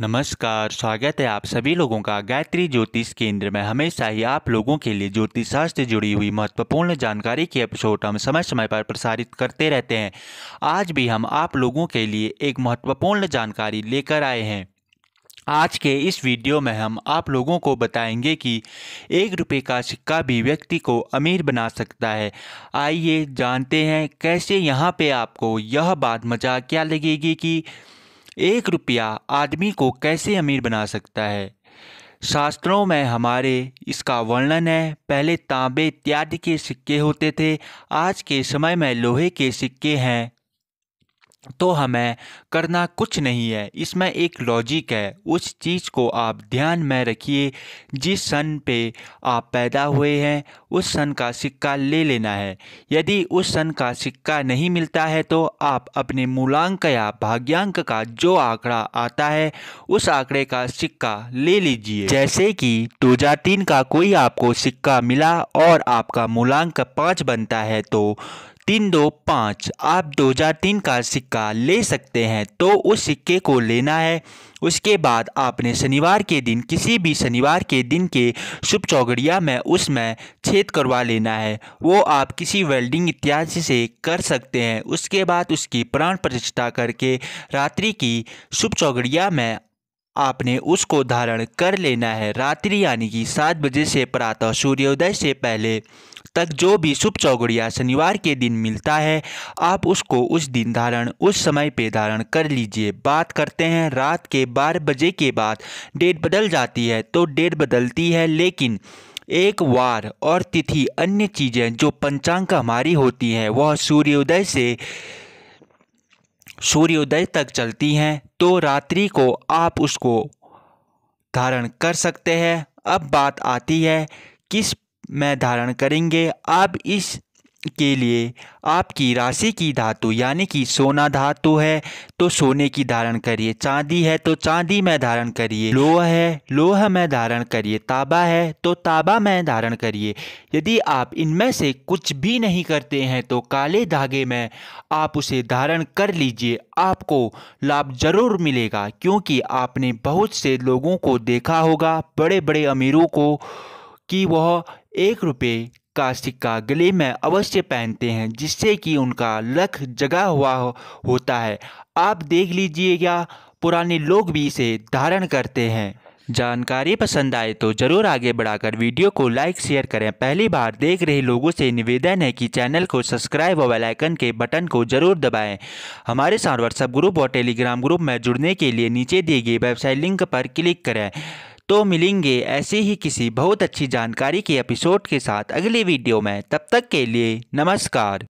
नमस्कार स्वागत है आप सभी लोगों का गायत्री ज्योतिष केंद्र में हमेशा ही आप लोगों के लिए ज्योतिष शास्त्र से जुड़ी हुई महत्वपूर्ण जानकारी के एपिसोड हम समय समय पर प्रसारित करते रहते हैं आज भी हम आप लोगों के लिए एक महत्वपूर्ण जानकारी लेकर आए हैं आज के इस वीडियो में हम आप लोगों को बताएंगे कि एक रुपये का सिक्का भी व्यक्ति को अमीर बना सकता है आइए जानते हैं कैसे यहाँ पे आपको यह बात मजा क्या लगेगी कि एक रुपया आदमी को कैसे अमीर बना सकता है शास्त्रों में हमारे इसका वर्णन है पहले तांबे इत्यादि के सिक्के होते थे आज के समय में लोहे के सिक्के हैं तो हमें करना कुछ नहीं है इसमें एक लॉजिक है उस चीज़ को आप ध्यान में रखिए जिस सन पे आप पैदा हुए हैं उस सन का सिक्का ले लेना है यदि उस सन का सिक्का नहीं मिलता है तो आप अपने मूलांक या भाग्यांक का जो आंकड़ा आता है उस आंकड़े का सिक्का ले लीजिए जैसे कि दो हजार तीन का कोई आपको सिक्का मिला और आपका मूलांक पाँच बनता है तो तीन दो पाँच आप 2003 का सिक्का ले सकते हैं तो उस सिक्के को लेना है उसके बाद आपने शनिवार के दिन किसी भी शनिवार के दिन के शुभ चौगड़िया में उसमें छेद करवा लेना है वो आप किसी वेल्डिंग इत्यादि से कर सकते हैं उसके बाद उसकी प्राण प्रतिष्ठा करके रात्रि की शुभ चौगड़िया में आपने उसको धारण कर लेना है रात्रि यानी कि सात बजे से प्रातः सूर्योदय से पहले तक जो भी शुभ चौगड़िया शनिवार के दिन मिलता है आप उसको उस दिन धारण उस समय पे धारण कर लीजिए बात करते हैं रात के बारह बजे के बाद डेट बदल जाती है तो डेट बदलती है लेकिन एक वार और तिथि अन्य चीज़ें जो पंचांग हमारी होती हैं वह सूर्योदय से सूर्योदय तक चलती हैं तो रात्रि को आप उसको धारण कर सकते हैं अब बात आती है किस में धारण करेंगे आप इस के लिए आपकी राशि की धातु यानी कि सोना धातु है तो सोने की धारण करिए चांदी है तो चांदी में धारण करिए लोह है लोह में धारण करिए ताबा है तो ताबा में धारण करिए यदि आप इनमें से कुछ भी नहीं करते हैं तो काले धागे में आप उसे धारण कर लीजिए आपको लाभ जरूर मिलेगा क्योंकि आपने बहुत से लोगों को देखा होगा बड़े बड़े अमीरों को कि वह एक रुपये का सिक्का गले में अवश्य पहनते हैं जिससे कि उनका लख जगा हुआ हो, होता है आप देख लीजिएगा पुराने लोग भी इसे धारण करते हैं जानकारी पसंद आए तो ज़रूर आगे बढ़ाकर वीडियो को लाइक शेयर करें पहली बार देख रहे लोगों से निवेदन है कि चैनल को सब्सक्राइब और बेल आइकन के बटन को जरूर दबाएं हमारे साथ व्हाट्सएप ग्रुप और टेलीग्राम ग्रुप में जुड़ने के लिए नीचे दिए गए वेबसाइट लिंक पर क्लिक करें तो मिलेंगे ऐसे ही किसी बहुत अच्छी जानकारी के एपिसोड के साथ अगले वीडियो में तब तक के लिए नमस्कार